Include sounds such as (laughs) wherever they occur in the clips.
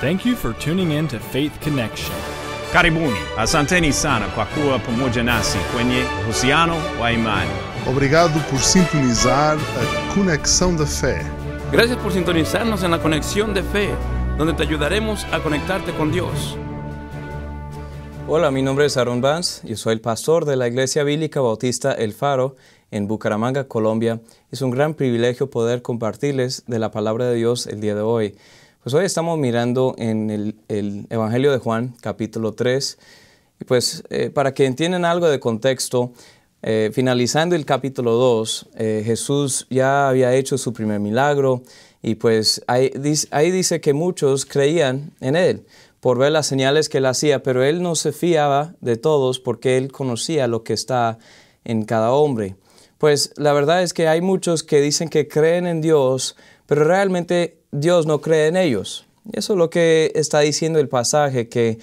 Thank you Faith Connection. por sintonizar a Conexão da Fé. Gracias por sintonizarnos en la Conexión de Fe, donde te ayudaremos a conectarte con Dios. Hola, mi nombre es Aaron Vance Yo soy el pastor de la Iglesia Bíblica Bautista El Faro en Bucaramanga, Colombia. Es un gran privilegio poder compartirles de la palabra de Dios el día de hoy. Pues hoy estamos mirando en el, Evangelio de Juan, capítulo 3. Y pues eh, para que entiendan algo de contexto, eh, finalizando el capítulo 2, eh, Jesús ya había hecho su primer milagro y pues ahí dice, ahí dice que muchos creían en él por ver las señales que él hacía, pero él no se fiaba de todos porque él conocía lo que está en cada hombre. Pues la verdad es que hay muchos que dicen que creen en Dios, pero realmente Dios no cree en ellos. Eso es lo que está diciendo el pasaje, que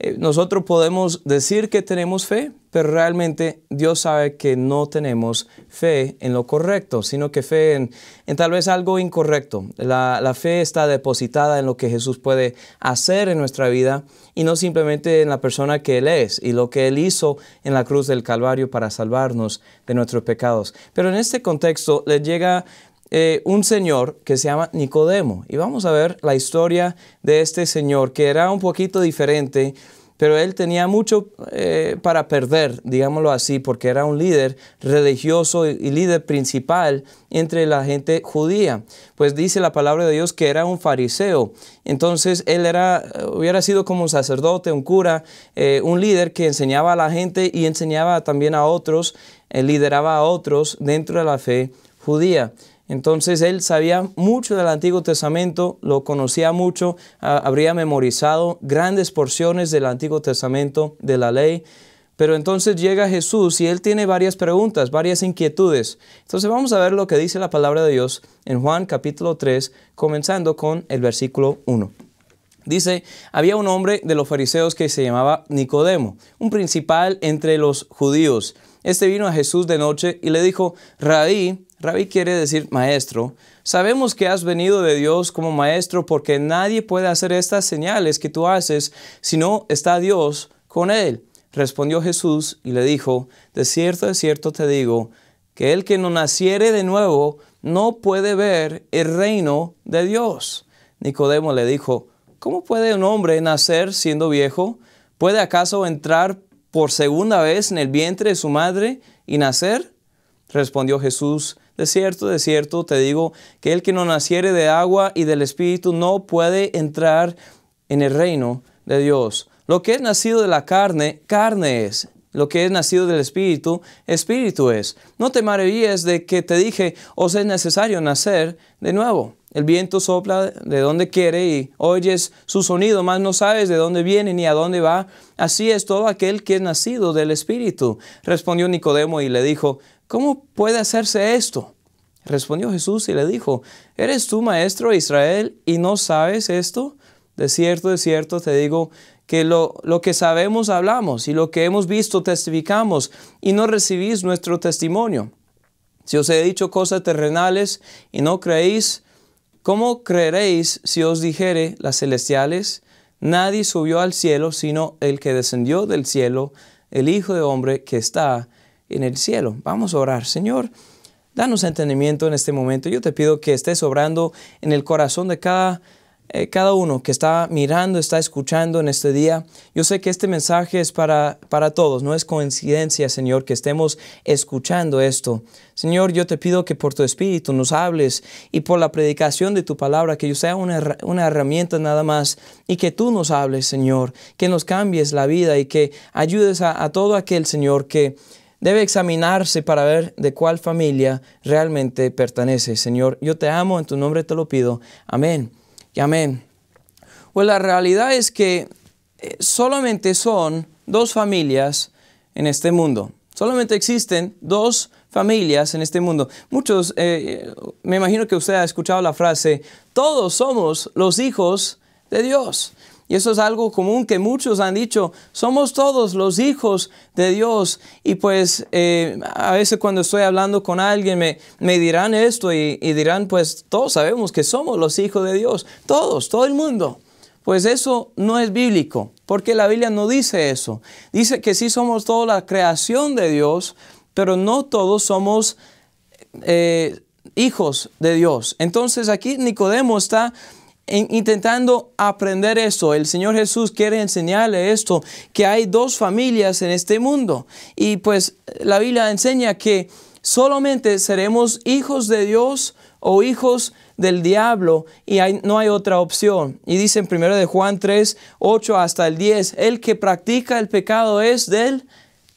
eh, nosotros podemos decir que tenemos fe, pero realmente Dios sabe que no tenemos fe en lo correcto, sino que fe en, tal vez algo incorrecto. La, fe está depositada en lo que Jesús puede hacer en nuestra vida y no simplemente en la persona que Él es y lo que Él hizo en la cruz del Calvario para salvarnos de nuestros pecados. Pero en este contexto le llega eh, un señor que se llama Nicodemo. Y vamos a ver la historia de este señor, que era un poquito diferente, pero él tenía mucho eh, para perder, digámoslo así, porque era un líder religioso y líder principal entre la gente judía. Pues dice la palabra de Dios que era un fariseo. Entonces él era, eh, hubiera sido como un sacerdote, un cura, un líder que enseñaba a la gente y enseñaba también a otros, lideraba a otros dentro de la fe judía. Entonces él sabía mucho del Antiguo Testamento, lo conocía mucho, ah, habría memorizado grandes porciones del Antiguo Testamento, de la ley. Pero entonces llega Jesús y él tiene varias preguntas, varias inquietudes. Entonces vamos a ver lo que dice la palabra de Dios en Juan capítulo 3, comenzando con el versículo 1. Dice, había un hombre de los fariseos que se llamaba Nicodemo, un principal entre los judíos. Este vino a Jesús de noche y le dijo, Radí... Rabí quiere decir maestro. Sabemos que has venido de Dios como maestro porque nadie puede hacer estas señales que tú haces si no está Dios con él. Respondió Jesús y le dijo, de cierto, de cierto te digo, que el que no naciere de nuevo no puede ver el reino de Dios. Nicodemo le dijo, ¿cómo puede un hombre nacer siendo viejo? ¿Puede acaso entrar por segunda vez en el vientre de su madre y nacer? Respondió Jesús, de cierto, de cierto, te digo que el que no naciere de agua y del Espíritu no puede entrar en el reino de Dios. Lo que es nacido de la carne, carne es. Lo que es nacido del Espíritu, Espíritu es. No te maravilles de que te dije, os es necesario nacer de nuevo. El viento sopla de donde quiere y oyes su sonido, mas no sabes de dónde viene ni a dónde va. Así es todo aquel que es nacido del Espíritu. Respondió Nicodemo y le dijo, ¿Cómo puede hacerse esto? Respondió Jesús y le dijo, ¿eres tú maestro de Israel y no sabes esto? De cierto, de cierto te digo que lo, lo que sabemos hablamos y lo que hemos visto testificamos y no recibís nuestro testimonio. Si os he dicho cosas terrenales y no creéis, ¿cómo creeréis si os dijere las celestiales? Nadie subió al cielo sino el que descendió del cielo, el Hijo de Hombre que está en el cielo. Vamos a orar, Señor. Danos entendimiento en este momento. Yo te pido que estés obrando en el corazón de cada, eh, cada uno que está mirando, está escuchando en este día. Yo sé que este mensaje es para, para todos. No es coincidencia, Señor, que estemos escuchando esto. Señor, yo te pido que por tu Espíritu nos hables y por la predicación de tu palabra, que yo sea una, herramienta nada más y que tú nos hables, Señor, que nos cambies la vida y que ayudes a todo aquel, Señor, que debe examinarse para ver de cuál familia realmente pertenece. Señor, yo te amo, en tu nombre te lo pido. Amén y amén. Pues la realidad es que eh, solamente son dos familias en este mundo. Solamente existen dos familias en este mundo. Muchos, eh, eh, me imagino que usted ha escuchado la frase, todos somos los hijos de Dios. Y eso es algo común que muchos han dicho, somos todos los hijos de Dios. Y pues eh, a veces cuando estoy hablando con alguien me, me dirán esto y, dirán, pues todos sabemos que somos los hijos de Dios, todos, todo el mundo. Pues eso no es bíblico, porque la Biblia no dice eso. Dice que sí somos toda la creación de Dios, pero no todos somos eh, hijos de Dios. Entonces aquí Nicodemo está intentando aprender esto. El Señor Jesús quiere enseñarle esto, que hay dos familias en este mundo. Y pues la Biblia enseña que solamente seremos hijos de Dios o hijos del diablo y no hay otra opción. Y dicen primero de Juan 3, 8 hasta el 10, el que practica el pecado es del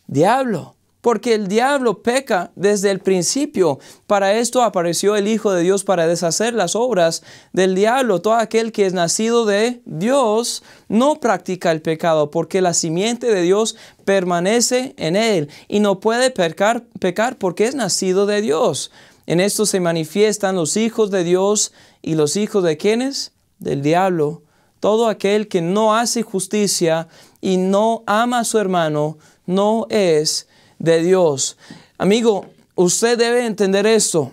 diablo porque el diablo peca desde el principio. Para esto apareció el Hijo de Dios para deshacer las obras del diablo. Todo aquel que es nacido de Dios no practica el pecado, porque la simiente de Dios permanece en él y no puede pecar, pecar porque es nacido de Dios. En esto se manifiestan los hijos de Dios y los hijos de quienes? Del diablo. Todo aquel que no hace justicia y no ama a su hermano no es de Dios. Amigo, usted debe entender esto,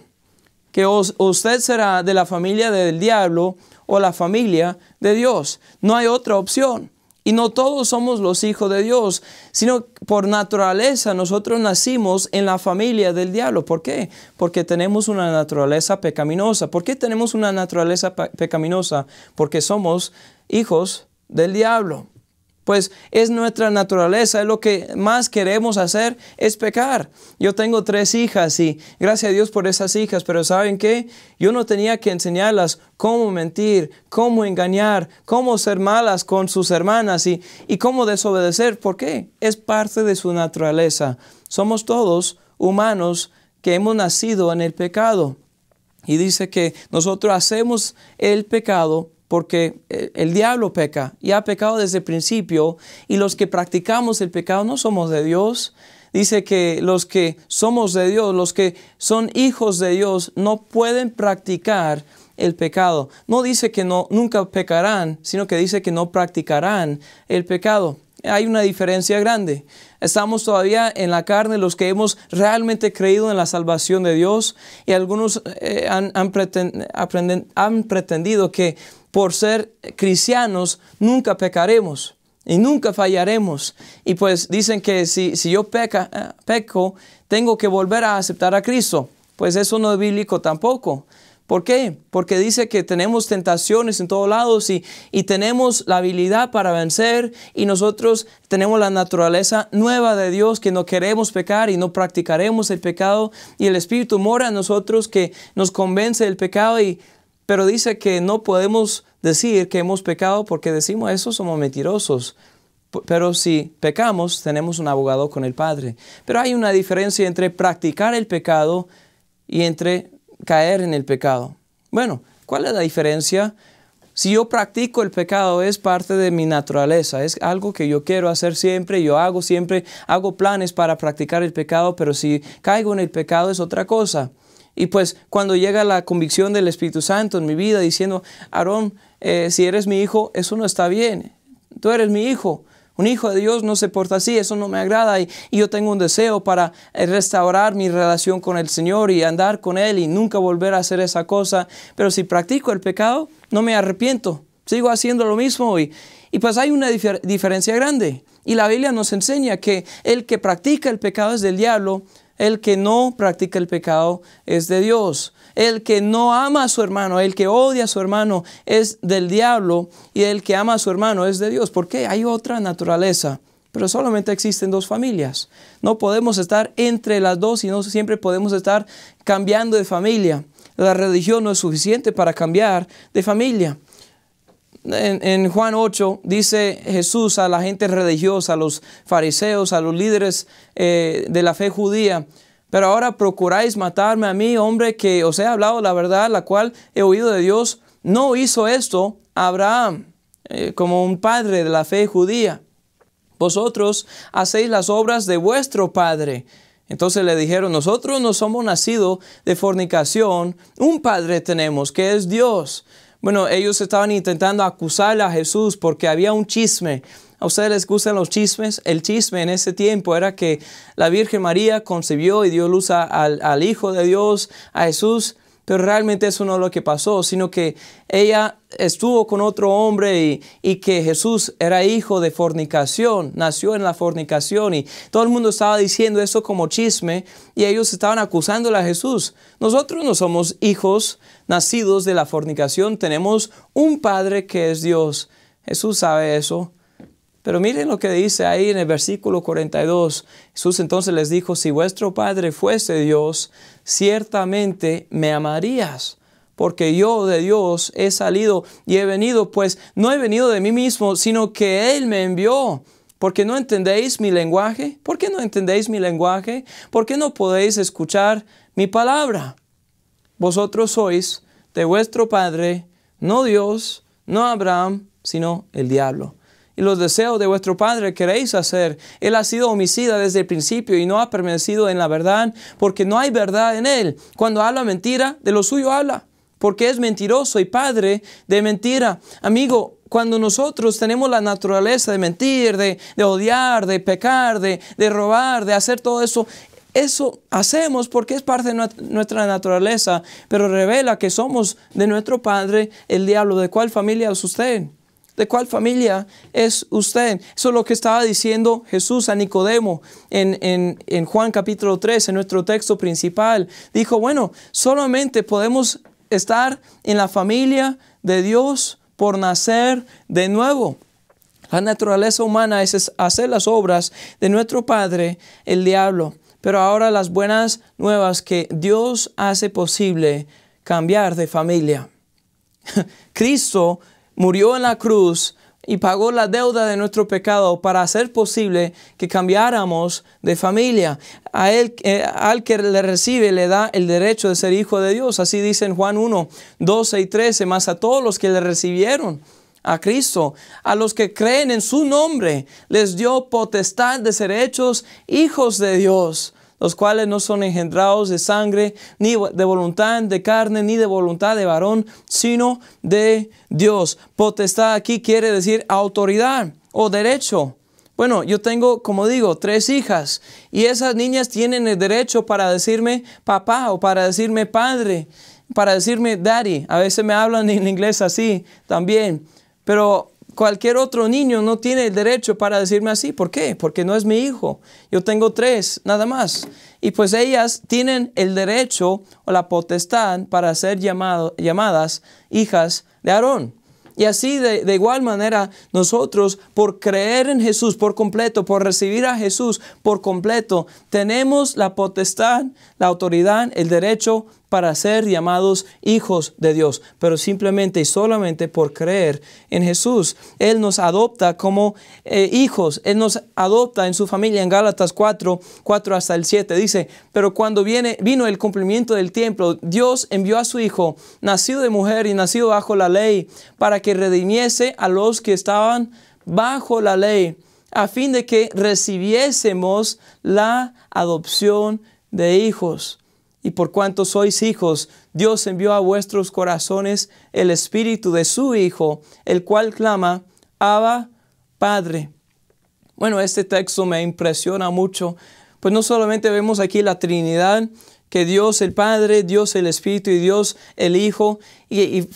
que usted será de la familia del diablo o la familia de Dios. No hay otra opción. Y no todos somos los hijos de Dios, sino por naturaleza nosotros nacimos en la familia del diablo. ¿Por qué? Porque tenemos una naturaleza pecaminosa. ¿Por qué tenemos una naturaleza pecaminosa? Porque somos hijos del diablo. Pues es nuestra naturaleza, es lo que más queremos hacer, es pecar. Yo tengo tres hijas y gracias a Dios por esas hijas, pero ¿saben qué? Yo no tenía que enseñarlas cómo mentir, cómo engañar, cómo ser malas con sus hermanas y, cómo desobedecer. ¿Por qué? Es parte de su naturaleza. Somos todos humanos que hemos nacido en el pecado. Y dice que nosotros hacemos el pecado porque eh, el diablo peca y ha pecado desde el principio y los que practicamos el pecado no somos de Dios. Dice que los que somos de Dios, los que son hijos de Dios, no pueden practicar el pecado. No dice que no, nunca pecarán, sino que dice que no practicarán el pecado. Hay una diferencia grande. Estamos todavía en la carne los que hemos realmente creído en la salvación de Dios y algunos eh, han pretendido que por ser cristianos nunca pecaremos y nunca fallaremos. Y pues dicen que si, si yo peca, eh, peco, tengo que volver a aceptar a Cristo. Pues eso no es bíblico tampoco. ¿Por qué? Porque dice que tenemos tentaciones en todos lados y, y, tenemos la habilidad para vencer y nosotros tenemos la naturaleza nueva de Dios que no queremos pecar y no practicaremos el pecado y el Espíritu mora en nosotros que nos convence del pecado y pero dice que no podemos decir que hemos pecado porque decimos eso somos mentirosos. Pero si pecamos, tenemos un abogado con el Padre. Pero hay una diferencia entre practicar el pecado y entre caer en el pecado. Bueno, ¿cuál es la diferencia? Si yo practico el pecado es parte de mi naturaleza, es algo que yo quiero hacer siempre, yo hago siempre, hago planes para practicar el pecado, pero si caigo en el pecado es otra cosa. Y pues cuando llega la convicción del Espíritu Santo en mi vida diciendo, Aarón, eh, si eres mi hijo, eso no está bien. Tú eres mi hijo. Un hijo de Dios no se porta así, eso no me agrada y, yo tengo un deseo para eh, restaurar mi relación con el Señor y andar con Él y nunca volver a hacer esa cosa. Pero si practico el pecado, no me arrepiento, sigo haciendo lo mismo y, y pues hay una diferencia grande. Y la Biblia nos enseña que el que practica el pecado es del diablo el que no practica el pecado es de Dios. El que no ama a su hermano, el que odia a su hermano es del diablo y el que ama a su hermano es de Dios. ¿Por qué? Hay otra naturaleza. Pero solamente existen dos familias. No podemos estar entre las dos y no siempre podemos estar cambiando de familia. La religión no es suficiente para cambiar de familia en, Juan 8 dice Jesús a la gente religiosa, a los fariseos, a los líderes eh, de la fe judía, pero ahora procuráis matarme a mí, hombre, que os he hablado la verdad, la cual he oído de Dios. No hizo esto Abraham, eh, como un padre de la fe judía. Vosotros hacéis las obras de vuestro padre. Entonces le dijeron, nosotros no somos nacidos de fornicación, un padre tenemos que es Dios. Bueno, ellos estaban intentando acusar a Jesús porque había un chisme. ¿A ustedes les gustan los chismes? El chisme en ese tiempo era que la Virgen María concebió y dio luz al Hijo de Dios, a Jesús. Pero realmente eso no es lo que pasó, sino que ella estuvo con otro hombre y, que Jesús era hijo de fornicación, nació en la fornicación y todo el mundo estaba diciendo eso como chisme y ellos estaban acusándole a Jesús. Nosotros no somos hijos nacidos de la fornicación, tenemos un Padre que es Dios. Jesús sabe eso. Pero miren lo que dice ahí en el versículo 42. Jesús entonces les dijo, si vuestro Padre fuese Dios, ciertamente me amarías, porque yo de Dios he salido y he venido, pues no he venido de mí mismo, sino que Él me envió. Porque no entendéis mi lenguaje? ¿Por qué no entendéis mi lenguaje? ¿Por qué no podéis escuchar mi palabra? Vosotros sois de vuestro Padre, no Dios, no Abraham, sino el diablo y los deseos de vuestro Padre queréis hacer. Él ha sido homicida desde el principio y no ha permanecido en la verdad, porque no hay verdad en él. Cuando habla mentira, de lo suyo habla, porque es mentiroso y padre de mentira. Amigo, cuando nosotros tenemos la naturaleza de mentir, de, odiar, de pecar, de, de robar, de hacer todo eso, eso hacemos porque es parte de nuestra naturaleza, pero revela que somos de nuestro Padre el diablo. ¿De cuál familia es usted? ¿De cuál familia es usted? Eso es lo que estaba diciendo Jesús a Nicodemo en, en Juan capítulo 3, en nuestro texto principal. Dijo, bueno, solamente podemos estar en la familia de Dios por nacer de nuevo. La naturaleza humana es hacer las obras de nuestro Padre, el diablo. Pero ahora las buenas nuevas que Dios hace posible cambiar de familia. (laughs) Cristo murió en la cruz y pagó la deuda de nuestro pecado para hacer posible que cambiáramos de familia. A él, eh, al que le recibe le da el derecho de ser hijo de Dios. Así dice Juan 1, 12 y 13, más a todos los que le recibieron a Cristo, a los que creen en su nombre, les dio potestad de ser hechos hijos de Dios los cuales no son engendrados de sangre, ni de voluntad de carne, ni de voluntad de varón, sino de Dios. Potestad aquí quiere decir autoridad o derecho. Bueno, yo tengo, como digo, tres hijas y esas niñas tienen el derecho para decirme papá o para decirme padre, para decirme daddy. A veces me hablan en inglés así también, pero cualquier otro niño no tiene el derecho para decirme así. ¿Por qué? Porque no es mi hijo. Yo tengo tres, nada más. Y pues ellas tienen el derecho o la potestad para ser llamadas hijas de Aarón. Y así de, de, igual manera nosotros por creer en Jesús por completo, por recibir a Jesús por completo, tenemos la potestad, la autoridad, el derecho para ser llamados hijos de Dios, pero simplemente y solamente por creer en Jesús. Él nos adopta como eh, hijos, Él nos adopta en su familia en Gálatas 4, 4 hasta el 7. Dice, pero cuando viene, vino el cumplimiento del tiempo, Dios envió a su Hijo, nacido de mujer y nacido bajo la ley, para que redimiese a los que estaban bajo la ley, a fin de que recibiésemos la adopción de hijos. Y por cuanto sois hijos, Dios envió a vuestros corazones el espíritu de su Hijo, el cual clama, Abba, Padre. Bueno, este texto me impresiona mucho, pues no solamente vemos aquí la Trinidad, que Dios el Padre, Dios el Espíritu y Dios el Hijo, y, y, eh,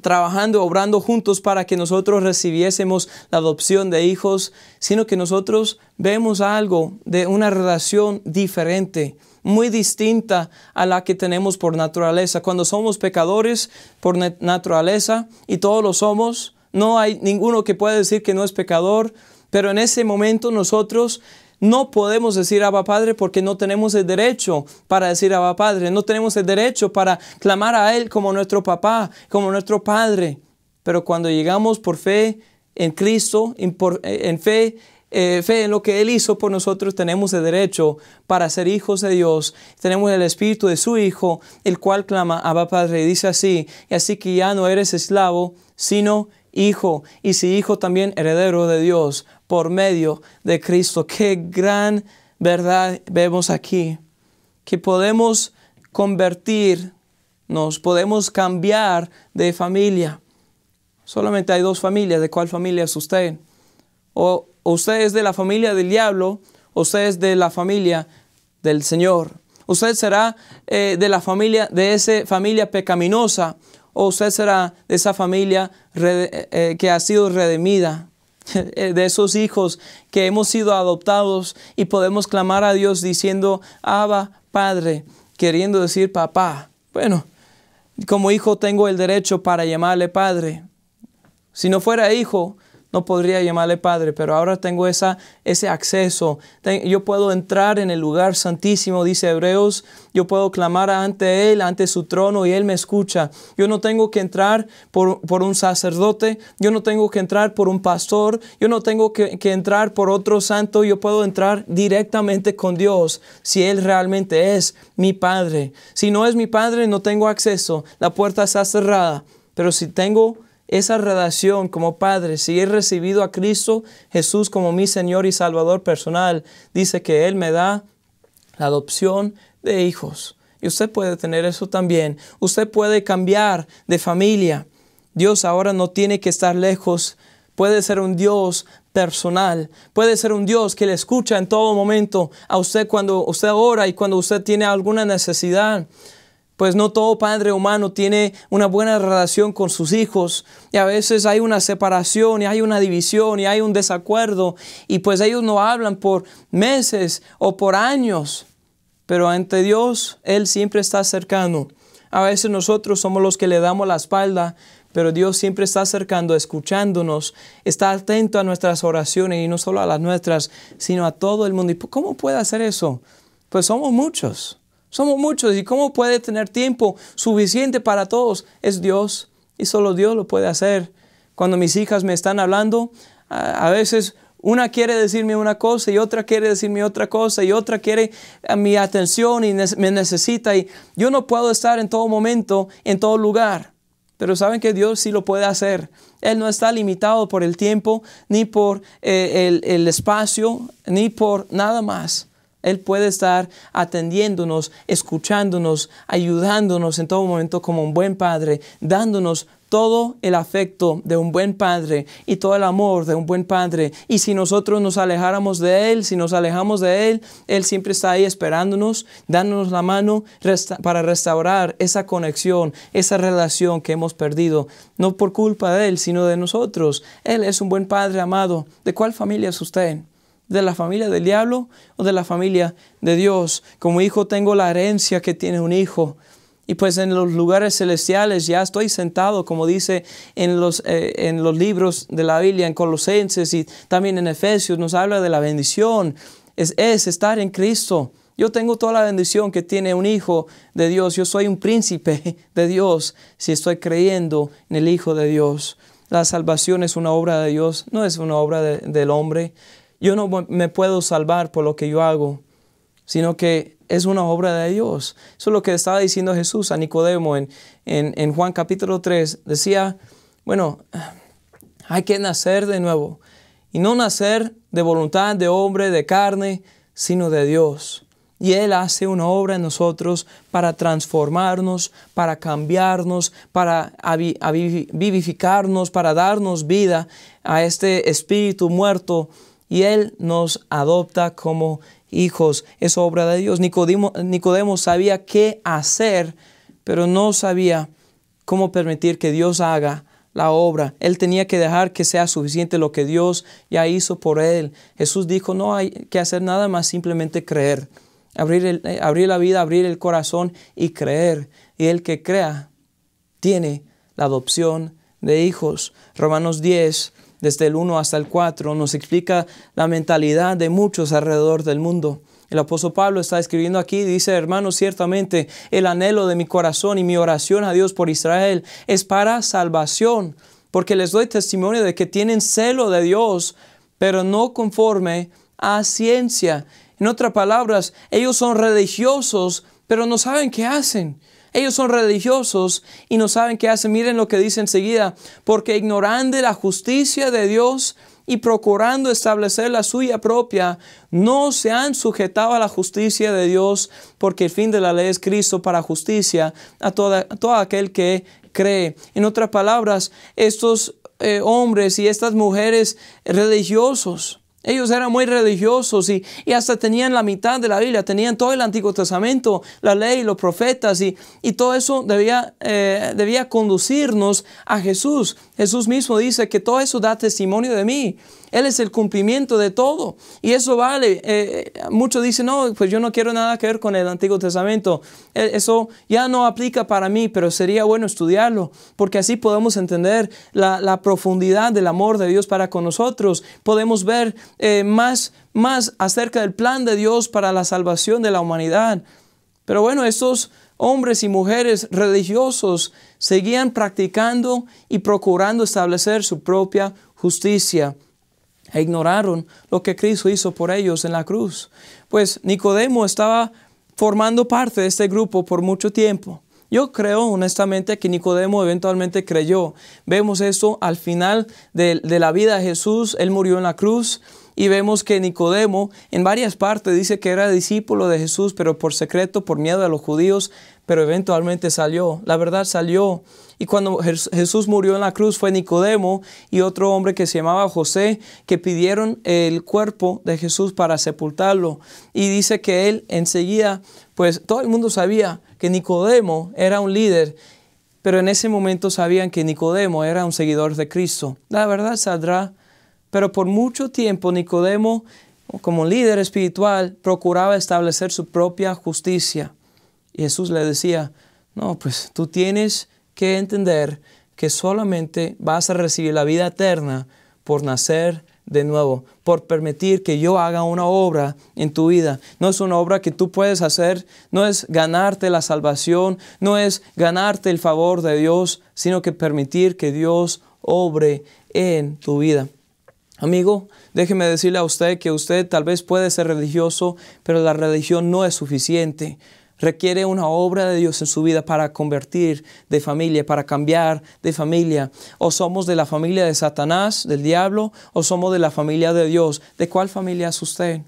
trabajando, obrando juntos para que nosotros recibiésemos la adopción de hijos, sino que nosotros vemos algo de una relación diferente muy distinta a la que tenemos por naturaleza. Cuando somos pecadores por naturaleza, y todos lo somos, no hay ninguno que pueda decir que no es pecador, pero en ese momento nosotros no podemos decir Abba Padre porque no tenemos el derecho para decir Abba Padre, no tenemos el derecho para clamar a Él como nuestro papá, como nuestro Padre. Pero cuando llegamos por fe en Cristo, en, eh, en fe eh, fe en lo que Él hizo por nosotros, tenemos el derecho para ser hijos de Dios. Tenemos el Espíritu de su Hijo, el cual clama, Abba Padre, y dice así, y así que ya no eres esclavo, sino hijo, y si hijo también heredero de Dios por medio de Cristo. Qué gran verdad vemos aquí, que podemos convertirnos, podemos cambiar de familia. Solamente hay dos familias, ¿de cuál familia es usted? O usted es de la familia del diablo, usted es de la familia del Señor. Usted será eh, de la familia, de esa familia pecaminosa, o usted será de esa familia eh, que ha sido redimida, (laughs) eh, de esos hijos que hemos sido adoptados y podemos clamar a Dios diciendo, Abba, Padre, queriendo decir papá. Bueno, como hijo tengo el derecho para llamarle Padre. Si no fuera hijo, no podría llamarle Padre, pero ahora tengo esa, ese acceso. Yo puedo entrar en el lugar santísimo, dice Hebreos. Yo puedo clamar ante Él, ante su trono, y Él me escucha. Yo no tengo que entrar por, por un sacerdote. Yo no tengo que entrar por un pastor. Yo no tengo que, que entrar por otro santo. Yo puedo entrar directamente con Dios si Él realmente es mi Padre. Si no es mi Padre, no tengo acceso. La puerta está cerrada. Pero si tengo esa relación como padre, si he recibido a Cristo Jesús como mi Señor y Salvador personal, dice que Él me da la adopción de hijos. Y usted puede tener eso también. Usted puede cambiar de familia. Dios ahora no tiene que estar lejos. Puede ser un Dios personal. Puede ser un Dios que le escucha en todo momento a usted cuando usted ora y cuando usted tiene alguna necesidad pues no todo padre humano tiene una buena relación con sus hijos y a veces hay una separación y hay una división y hay un desacuerdo y pues ellos no hablan por meses o por años, pero ante Dios Él siempre está cercano. A veces nosotros somos los que le damos la espalda, pero Dios siempre está acercando, escuchándonos, está atento a nuestras oraciones y no solo a las nuestras, sino a todo el mundo. ¿Y cómo puede hacer eso? Pues somos muchos. Somos muchos y ¿cómo puede tener tiempo suficiente para todos? Es Dios y solo Dios lo puede hacer. Cuando mis hijas me están hablando, a veces una quiere decirme una cosa y otra quiere decirme otra cosa y otra quiere eh, mi atención y me necesita y yo no puedo estar en todo momento, en todo lugar. Pero saben que Dios sí lo puede hacer. Él no está limitado por el tiempo, ni por eh, el espacio, ni por nada más. Él puede estar atendiéndonos, escuchándonos, ayudándonos en todo momento como un buen padre, dándonos todo el afecto de un buen padre y todo el amor de un buen padre. Y si nosotros nos alejáramos de Él, si nos alejamos de Él, Él siempre está ahí esperándonos, dándonos la mano para restaurar esa conexión, esa relación que hemos perdido, no por culpa de Él, sino de nosotros. Él es un buen padre amado. ¿De cuál familia es usted? de la familia del diablo o de la familia de Dios. Como hijo tengo la herencia que tiene un hijo. Y pues en los lugares celestiales ya estoy sentado, como dice en los, eh, en los libros de la Biblia, en Colosenses y también en Efesios, nos habla de la bendición. Es, estar en Cristo. Yo tengo toda la bendición que tiene un hijo de Dios. Yo soy un príncipe de Dios si estoy creyendo en el Hijo de Dios. La salvación es una obra de Dios, no es una obra del hombre. Yo no me puedo salvar por lo que yo hago, sino que es una obra de Dios. Eso es lo que estaba diciendo Jesús a Nicodemo en, en, Juan capítulo 3. Decía, bueno, hay que nacer de nuevo. Y no nacer de voluntad, de hombre, de carne, sino de Dios. Y Él hace una obra en nosotros para transformarnos, para cambiarnos, para vivificarnos, para darnos vida a este espíritu muerto y Él nos adopta como hijos. Es obra de Dios. Nicodemo, Nicodemo sabía qué hacer, pero no sabía cómo permitir que Dios haga la obra. Él tenía que dejar que sea suficiente lo que Dios ya hizo por él. Jesús dijo, no hay que hacer nada más, simplemente creer. Abrir, eh, abrir la vida, abrir el corazón y creer. Y el que crea tiene la adopción de hijos. Romanos 10, desde el 1 hasta el 4, nos explica la mentalidad de muchos alrededor del mundo. El apóstol Pablo está escribiendo aquí, dice, hermanos, ciertamente el anhelo de mi corazón y mi oración a Dios por Israel es para salvación, porque les doy testimonio de que tienen celo de Dios, pero no conforme a ciencia. En otras palabras, ellos son religiosos, pero no saben qué hacen. Ellos son religiosos y no saben qué hacen. Miren lo que dice enseguida, porque ignorando la justicia de Dios y procurando establecer la suya propia, no se han sujetado a la justicia de Dios, porque el fin de la ley es Cristo para justicia a, todo aquel que cree. En otras palabras, estos eh, hombres y estas mujeres religiosos ellos eran muy religiosos y, hasta tenían la mitad de la Biblia, tenían todo el Antiguo Testamento, la ley, los profetas y, todo eso debía, eh, debía conducirnos a Jesús. Jesús mismo dice que todo eso da testimonio de mí. Él es el cumplimiento de todo. Y eso vale. Eh, eh, muchos dicen, no, pues yo no quiero nada que ver con el Antiguo Testamento. Eh, eso ya no aplica para mí, pero sería bueno estudiarlo, porque así podemos entender la, profundidad del amor de Dios para con nosotros. Podemos ver más, más acerca del plan de Dios para la salvación de la humanidad. Pero bueno, estos hombres y mujeres religiosos seguían practicando y procurando establecer su propia justicia. E ignoraron lo que Cristo hizo por ellos en la cruz. Pues Nicodemo estaba formando parte de este grupo por mucho tiempo. Yo creo honestamente que Nicodemo eventualmente creyó. Vemos esto al final de, la vida de Jesús. Él murió en la cruz y vemos que Nicodemo en varias partes dice que era discípulo de Jesús, pero por secreto, por miedo a los judíos, pero eventualmente salió. La verdad salió. Y cuando Jesús murió en la cruz fue Nicodemo y otro hombre que se llamaba José que pidieron el cuerpo de Jesús para sepultarlo. Y dice que él enseguida, pues todo el mundo sabía que Nicodemo era un líder pero en ese momento sabían que Nicodemo era un seguidor de Cristo. La verdad saldrá pero por mucho tiempo Nicodemo, como líder espiritual, procuraba establecer su propia justicia. Y Jesús le decía, no, pues tú tienes que entender que solamente vas a recibir la vida eterna por nacer de nuevo, por permitir que yo haga una obra en tu vida. No es una obra que tú puedes hacer, no es ganarte la salvación, no es ganarte el favor de Dios, sino que permitir que Dios obre en tu vida. Amigo, déjeme decirle a usted que usted tal vez puede ser religioso, pero la religión no es suficiente. Requiere una obra de Dios en su vida para convertir de familia, para cambiar de familia. O somos de la familia de Satanás, del diablo, o somos de la familia de Dios. ¿De cuál familia es usted?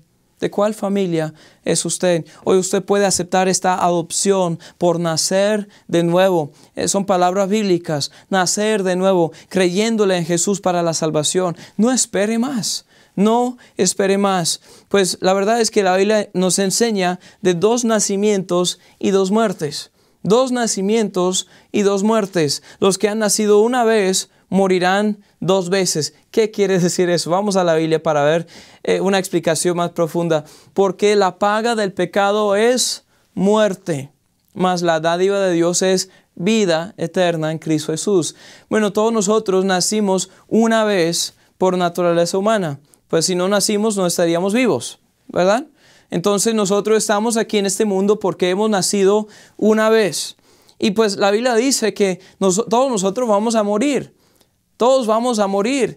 ¿De cuál familia es usted? Hoy usted puede aceptar esta adopción por nacer de nuevo. Eh, son palabras bíblicas. Nacer de nuevo, creyéndole en Jesús para la salvación. No espere más. No espere más. Pues la verdad es que la Biblia nos enseña de dos nacimientos y dos muertes. Dos nacimientos y dos muertes. Los que han nacido una vez morirán dos veces. ¿Qué quiere decir eso? Vamos a la Biblia para ver eh, una explicación más profunda. Porque la paga del pecado es muerte, más la dádiva de Dios es vida eterna en Cristo Jesús. Bueno, todos nosotros nacimos una vez por naturaleza humana. Pues si no nacimos, no estaríamos vivos, ¿verdad? Entonces nosotros estamos aquí en este mundo porque hemos nacido una vez. Y pues la Biblia dice que todos nosotros vamos a morir. Todos vamos a morir.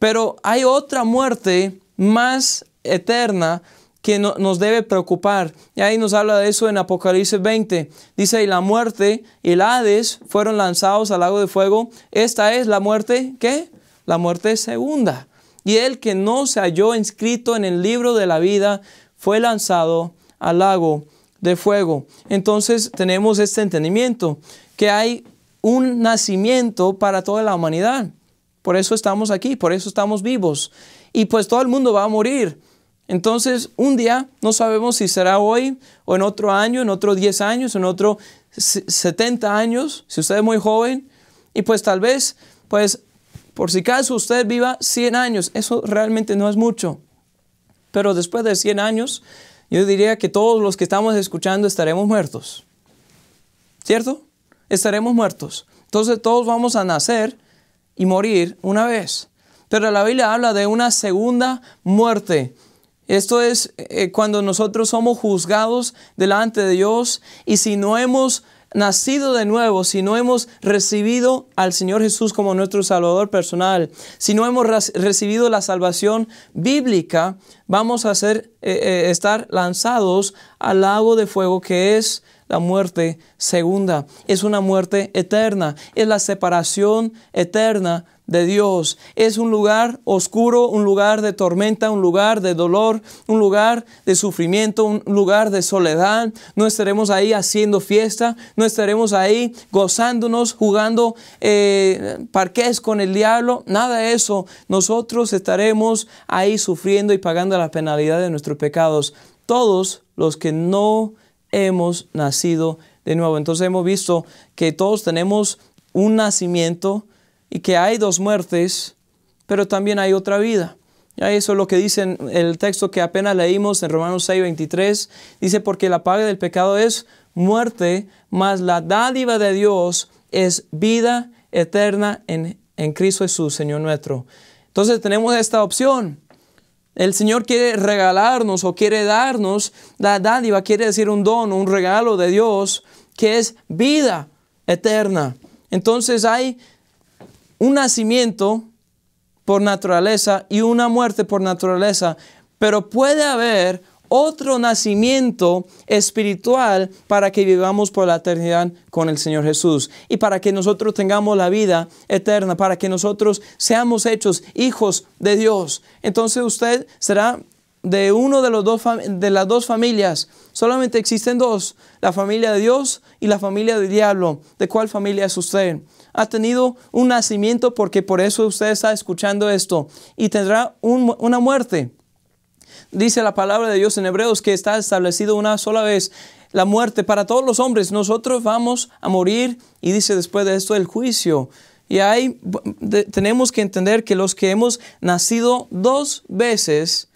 Pero hay otra muerte más eterna que nos debe preocupar. Y ahí nos habla de eso en Apocalipsis 20. Dice, y la muerte y el Hades fueron lanzados al lago de fuego. Esta es la muerte, ¿qué? La muerte segunda. Y el que no se halló inscrito en el libro de la vida fue lanzado al lago de fuego. Entonces tenemos este entendimiento, que hay un nacimiento para toda la humanidad. Por eso estamos aquí, por eso estamos vivos. Y pues todo el mundo va a morir. Entonces, un día, no sabemos si será hoy o en otro año, en otros 10 años, en otro 70 años, si usted es muy joven, y pues tal vez, pues por si acaso usted viva 100 años, eso realmente no es mucho. Pero después de 100 años, yo diría que todos los que estamos escuchando estaremos muertos. ¿Cierto? Estaremos muertos. Entonces todos vamos a nacer y morir una vez. Pero la Biblia habla de una segunda muerte. Esto es eh, cuando nosotros somos juzgados delante de Dios y si no hemos nacido de nuevo, si no hemos recibido al Señor Jesús como nuestro Salvador personal, si no hemos recibido la salvación bíblica, vamos a ser, eh, eh, estar lanzados al lago de fuego que es la muerte segunda. Es una muerte eterna, es la separación eterna de Dios. Es un lugar oscuro, un lugar de tormenta, un lugar de dolor, un lugar de sufrimiento, un lugar de soledad. No estaremos ahí haciendo fiesta, no estaremos ahí gozándonos, jugando eh, parques con el diablo, nada de eso. Nosotros estaremos ahí sufriendo y pagando la penalidad de nuestros pecados. Todos los que no hemos nacido de nuevo. Entonces hemos visto que todos tenemos un nacimiento y que hay dos muertes, pero también hay otra vida. eso es lo que dice el texto que apenas leímos en Romanos 6, 23. Dice, porque la paga del pecado es muerte, mas la dádiva de Dios es vida eterna en, en Cristo Jesús, Señor nuestro. Entonces tenemos esta opción. El Señor quiere regalarnos o quiere darnos la dádiva, quiere decir un don, un regalo de Dios, que es vida eterna. Entonces hay un nacimiento por naturaleza y una muerte por naturaleza, pero puede haber otro nacimiento espiritual para que vivamos por la eternidad con el Señor Jesús y para que nosotros tengamos la vida eterna, para que nosotros seamos hechos hijos de Dios. Entonces usted será de uno de, los dos, de las dos familias. Solamente existen dos, la familia de Dios y la familia del diablo. ¿De cuál familia es usted? Ha tenido un nacimiento porque por eso usted está escuchando esto y tendrá una muerte dice la palabra de Dios en Hebreos que está establecido una sola vez la muerte para todos los hombres. Nosotros vamos a morir y dice después de esto el juicio. Y ahí tenemos que entender que los que hemos nacido dos veces,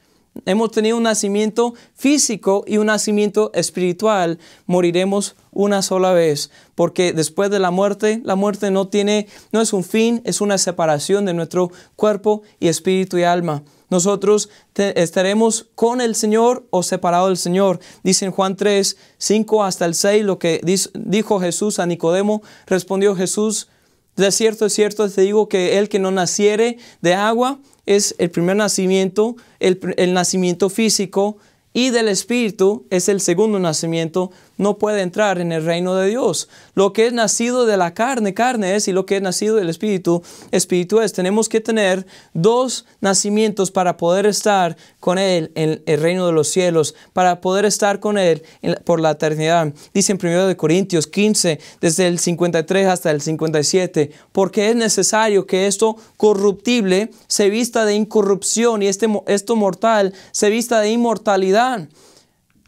hemos tenido un nacimiento físico y un nacimiento espiritual, moriremos una sola vez, porque después de la muerte, la muerte no tiene no es un fin, es una separación de nuestro cuerpo y espíritu y alma nosotros estaremos con el Señor o separados del Señor. Dice en Juan 3, 5 hasta el 6 lo que dijo Jesús a Nicodemo. Respondió Jesús, de cierto, es cierto, te digo que el que no naciere de agua es el primer nacimiento, el nacimiento físico, y del Espíritu es el segundo nacimiento, no puede entrar en el reino de Dios. Lo que es nacido de la carne, carne es, y lo que es nacido del Espíritu, Espíritu es. Tenemos que tener dos nacimientos para poder estar con Él en el reino de los cielos, para poder estar con Él por la eternidad. Dice en de Corintios 15, desde el 53 hasta el 57, porque es necesario que esto corruptible se vista de incorrupción y este, esto mortal se vista de inmortalidad.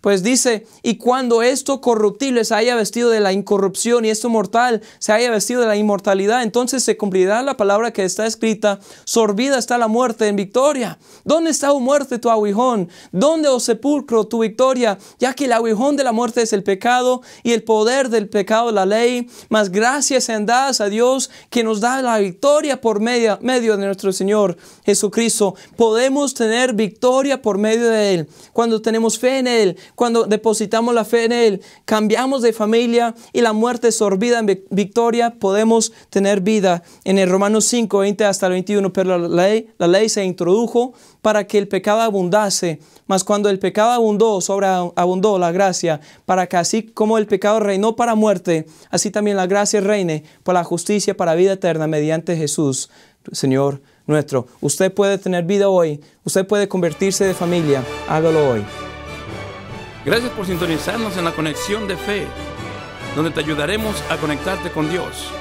Pues dice, y cuando esto corruptible se haya vestido de la incorrupción y esto mortal se haya vestido de la inmortalidad, entonces se cumplirá la palabra que está escrita, sorbida está la muerte en victoria. ¿Dónde está, o muerte, tu aguijón? ¿Dónde, o oh sepulcro, tu victoria? Ya que el aguijón de la muerte es el pecado y el poder del pecado la ley. Mas gracias sean dadas a Dios que nos da la victoria por medio de nuestro Señor Jesucristo. Podemos tener victoria por medio de Él. Cuando tenemos fe en Él, cuando depositamos la fe en Él, cambiamos de familia y la muerte sorbida en victoria, podemos tener vida. En el Romanos 5, 20 hasta el 21, pero la ley, la ley se introdujo para que el pecado abundase. Mas cuando el pecado abundó, sobreabundó la gracia, para que así como el pecado reinó para muerte, así también la gracia reine por la justicia para vida eterna mediante Jesús, Señor nuestro. Usted puede tener vida hoy, usted puede convertirse de familia, hágalo hoy. Gracias por sintonizarnos en la conexión de fe, donde te ayudaremos a conectarte con Dios